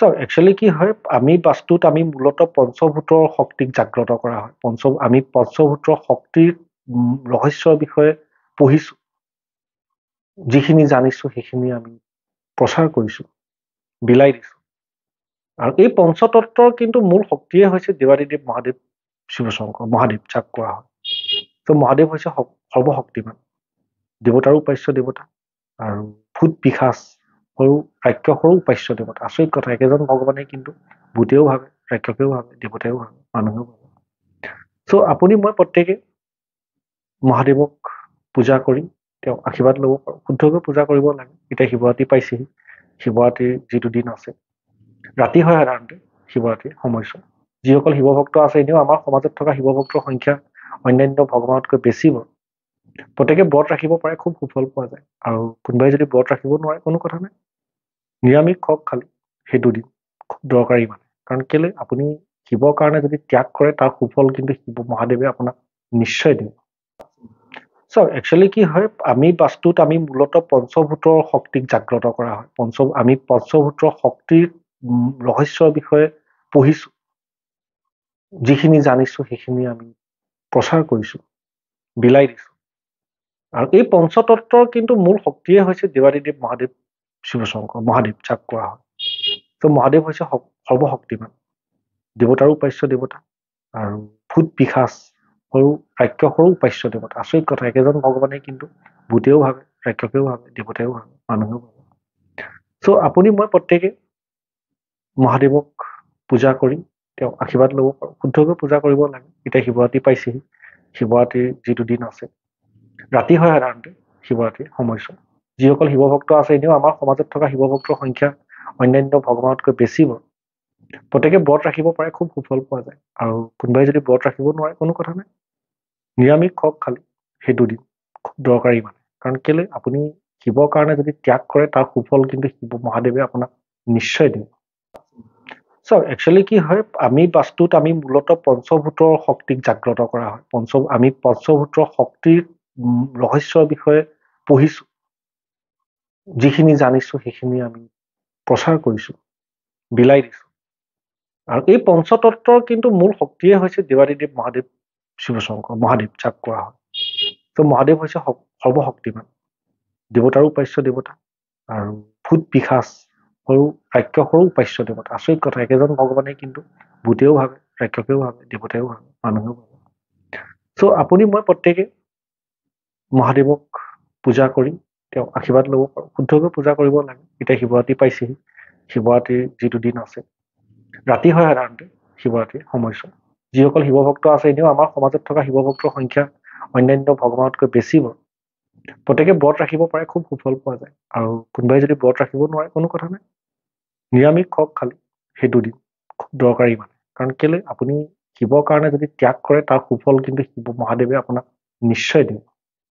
চাওক একচুৱেলি কি হয় আমি বাস্তুত আমি মূলতঃ পঞ্চভূতৰ শক্তিক জাগ্ৰত কৰা হয় পঞ্চ আমি পঞ্চভূতৰ শক্তিৰ ৰহস্যৰ বিষয়ে পঢ়িছো যিখিনি জানিছো সেইখিনি আমি প্ৰচাৰ কৰিছো বিলাই দিছো আৰু এই পঞ্চতত্বৰ কিন্তু মূল শক্তিয়ে হৈছে দেৱ মহাদেৱ শিৱশংকৰ মহাদেৱ যাক কৰা হয় ত' মহাদেৱ হৈছে সৰ্বশক্তিমান দেৱতাৰো উপাস্য দেৱতা আৰু ভূত বিশাচ সৰু ৰাক্ষ সৰু পাৰ্শ্ব দেৱতা আচৰিত কথা একেজন ভগৱানে কিন্তু ভূতেও ভাবে ৰাক্ষসেও ভাবে দেৱতায়েও ভাবে মানুহেও ভাবে চ' আপুনি মই প্ৰত্যেকে মহাদেৱক পূজা কৰি তেওঁ আশীৰ্বাদ ল'ব পাৰোঁ শুদ্ধকৈ পূজা কৰিব লাগে এতিয়া শিৱৰাত্ৰি পাইছেহি শিৱৰাত্ৰিৰ যিটো দিন আছে ৰাতি হয় সাধাৰণতে শিৱৰাত্ৰিৰ সময়ছোৱা যিসকল শিৱভক্ত আছে এনেও আমাৰ সমাজত থকা শিৱভক্তৰ সংখ্যা অন্যান্য ভগৱানতকৈ বেছি বাৰু প্ৰত্যেকে ব্ৰত ৰাখিব পাৰে খুব সুফল পোৱা যায় আৰু কোনোবাই যদি ব্ৰত ৰাখিব নোৱাৰে কোনো কথা নাই নিৰামিষ হওক খালি সেইটো দিন খুব দৰকাৰী মানে কাৰণ কেলৈ আপুনি শিৱৰ কাৰণে যদি ত্যাগ কৰে তাৰ সুফল কিন্তু শিৱ মহাদেৱে আপোনাক নিশ্চয় দিব চাওক একচুৱেলি কি হয় আমি বাস্তুত আমি মূলত পঞ্চভূতৰ শক্তিক জাগ্ৰত কৰা হয় পঞ্চ আমি পঞ্চভূতৰ শক্তিৰ ৰহস্যৰ বিষয়ে পঢ়িছো যিখিনি জানিছো সেইখিনি আমি প্ৰচাৰ কৰিছো বিলাই দিছো আৰু এই পঞ্চতত্বৰ কিন্তু মূল শক্তিয়ে হৈছে দেৱাদীদেৱ মহাদেৱ শিৱ শংকৰ মহাদেৱ যাক কোৱা হয় ত' মহাদেৱ হৈছে সৰ্বশক্তিমান দেৱতাৰো উপাস্য দেৱতা আৰু ভূত বিশাচ সৰু ৰাক্ষসৰো উপাস্য দেৱতা আচৰিত কথা একেজন ভগৱানে কিন্তু ভূতেও ভাবে ৰাক্ষসেও ভাবে দেৱতায়েও ভাবে মানুহেও ভাবে চ' আপুনি মই প্ৰত্যেকে মহাদেৱক পূজা কৰি তেওঁক আশীৰ্বাদ ল'ব পাৰো শুদ্ধকৈ পূজা কৰিব লাগে এতিয়া শিৱৰাত্ৰি পাইছেহি শিৱৰাত্ৰিৰ যিটো দিন আছে ৰাতি হয় সাধাৰণতে শিৱৰাত্ৰিৰ সময়ছোৱা যিসকল শিৱভক্ত আছে এনেও আমাৰ সমাজত থকা শিৱভক্তৰ সংখ্যা অন্যান্য ভগৱানতকৈ বেছি হ'ব প্ৰত্যেকে ব্ৰত ৰাখিব পাৰে খুব সুফল পোৱা যায় আৰু কোনোবাই যদি ব্ৰত ৰাখিব নোৱাৰে কোনো কথা নাই নিৰামিষ হওক খালী সেই দুদিন খুব দৰকাৰী মানে কাৰণ কেলৈ আপুনি শিৱৰ কাৰণে যদি ত্যাগ কৰে তাৰ সুফল কিন্তু শিৱ মহাদেৱে আপোনাক নিশ্চয় দিব চব একচুৱেলি কি হয় আমি বাস্তুত আমি মূলতঃ পঞ্চভূতৰ শক্তিক জাগ্ৰত কৰা হয় পঞ্চ আমি পঞ্চভূতৰ শক্তিৰ ৰহস্যৰ বিষয়ে পঢ়িছো যিখিনি জানিছোঁ সেইখিনি আমি প্ৰচাৰ কৰিছোঁ বিলাই দিছোঁ আৰু এই পঞ্চতত্বৰ কিন্তু মূল শক্তিয়ে হৈছে দেৱাদিদেৱ মহাদেৱ শিৱশংকৰ মহাদেৱ যাক কোৱা হয় ত' মহাদেৱ হৈছে সৰ্বশক্তিমান দেৱতাৰো উপাস্য দেৱতা আৰু ভূত বিশাস সৰু ৰাক্ষসৰো উপাস্য দেৱতা আচৰিত কথা একেজন ভগৱানে কিন্তু ভূতেও ভাবে ৰাক্ষসেও ভাবে দেৱতায়েও ভাবে মানুহেও ভাবে চ' আপুনি মই প্ৰত্যেকে মহাদেৱক পূজা কৰিম তেওঁ আশীৰ্বাদ ল'ব পাৰোঁ শুদ্ধকৈ পূজা কৰিব লাগে এতিয়া শিৱৰাত্ৰি পাইছেহি শিৱৰাত্ৰিৰ যিটো দিন আছে ৰাতি হয় সাধাৰণতে শিৱৰাত্ৰিৰ সময়ছোৱা যিসকল শিৱভক্ত আছে এনেও আমাৰ সমাজত থকা শিৱভক্তৰ সংখ্যা অন্যান্য ভগৱানতকৈ বেছি বাৰু প্ৰত্যেকে ব্ৰত ৰাখিব পাৰে খুব সুফল পোৱা যায় আৰু কোনোবাই যদি ব্ৰত ৰাখিব নোৱাৰে কোনো কথা নাই নিৰামিষ হওক খালি সেই দুদিন খুব দৰকাৰী মানে কাৰণ কেলৈ আপুনি শিৱৰ কাৰণে যদি ত্যাগ কৰে তাৰ সুফল কিন্তু শিৱ মহাদেৱে আপোনাক নিশ্চয় দিব